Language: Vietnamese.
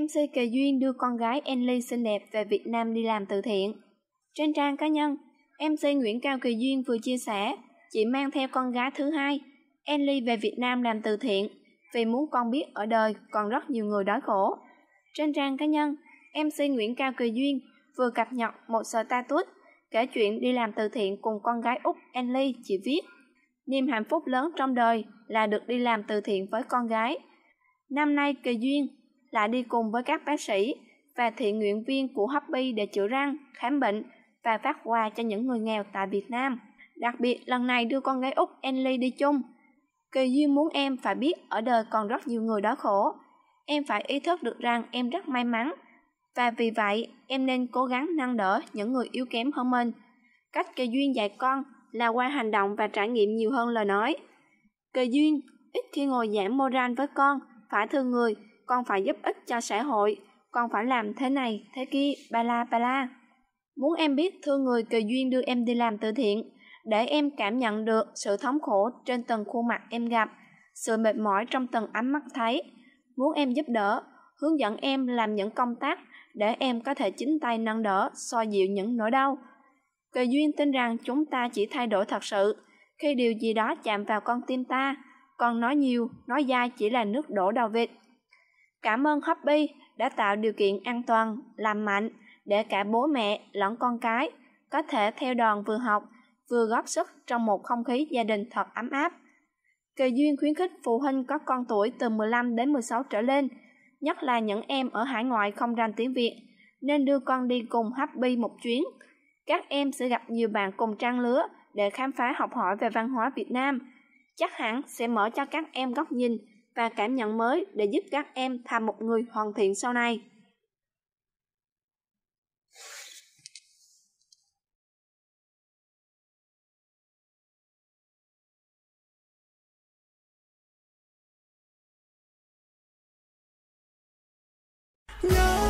MC Kỳ Duyên đưa con gái Enly xinh đẹp về Việt Nam đi làm từ thiện. Trên trang cá nhân, MC Nguyễn Cao Kỳ Duyên vừa chia sẻ, chị mang theo con gái thứ hai, Enly về Việt Nam làm từ thiện, vì muốn con biết ở đời còn rất nhiều người đói khổ. Trên trang cá nhân, MC Nguyễn Cao Kỳ Duyên vừa cập nhật một status kể chuyện đi làm từ thiện cùng con gái út Enly chị viết. Niềm hạnh phúc lớn trong đời là được đi làm từ thiện với con gái. Năm nay Kỳ Duyên lại đi cùng với các bác sĩ và thiện nguyện viên của Happy để chữa răng, khám bệnh và phát quà cho những người nghèo tại Việt Nam. Đặc biệt lần này đưa con gái Úc Enly đi chung. Kỳ Duyên muốn em phải biết ở đời còn rất nhiều người đó khổ. Em phải ý thức được rằng em rất may mắn và vì vậy em nên cố gắng nâng đỡ những người yếu kém hơn mình. Cách Kỳ Duyên dạy con là qua hành động và trải nghiệm nhiều hơn lời nói. Kỳ Duyên ít khi ngồi giảng moral với con, phải thương người con phải giúp ích cho xã hội, con phải làm thế này, thế kia, ba la ba la. Muốn em biết thương người kỳ duyên đưa em đi làm từ thiện, để em cảm nhận được sự thống khổ trên từng khuôn mặt em gặp, sự mệt mỏi trong từng ánh mắt thấy. Muốn em giúp đỡ, hướng dẫn em làm những công tác để em có thể chính tay nâng đỡ, xoa dịu những nỗi đau. Kỳ duyên tin rằng chúng ta chỉ thay đổi thật sự khi điều gì đó chạm vào con tim ta, còn nói nhiều, nói dai chỉ là nước đổ đầu vịt. Cảm ơn Hobby đã tạo điều kiện an toàn, làm mạnh để cả bố mẹ lẫn con cái có thể theo đoàn vừa học vừa góp sức trong một không khí gia đình thật ấm áp. Kỳ duyên khuyến khích phụ huynh có con tuổi từ 15 đến 16 trở lên, nhất là những em ở hải ngoại không rành tiếng Việt, nên đưa con đi cùng Happy một chuyến. Các em sẽ gặp nhiều bạn cùng trang lứa để khám phá học hỏi về văn hóa Việt Nam. Chắc hẳn sẽ mở cho các em góc nhìn và cảm nhận mới để giúp các em thành một người hoàn thiện sau này. Yeah.